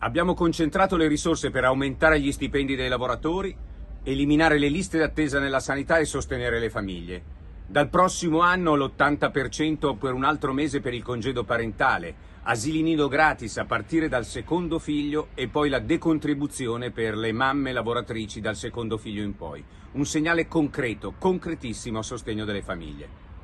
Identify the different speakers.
Speaker 1: Abbiamo concentrato le risorse per aumentare gli stipendi dei lavoratori, eliminare le liste d'attesa nella sanità e sostenere le famiglie. Dal prossimo anno l'80% per un altro mese per il congedo parentale, asili nido gratis a partire dal secondo figlio e poi la decontribuzione per le mamme lavoratrici dal secondo figlio in poi. Un segnale concreto, concretissimo a sostegno delle famiglie.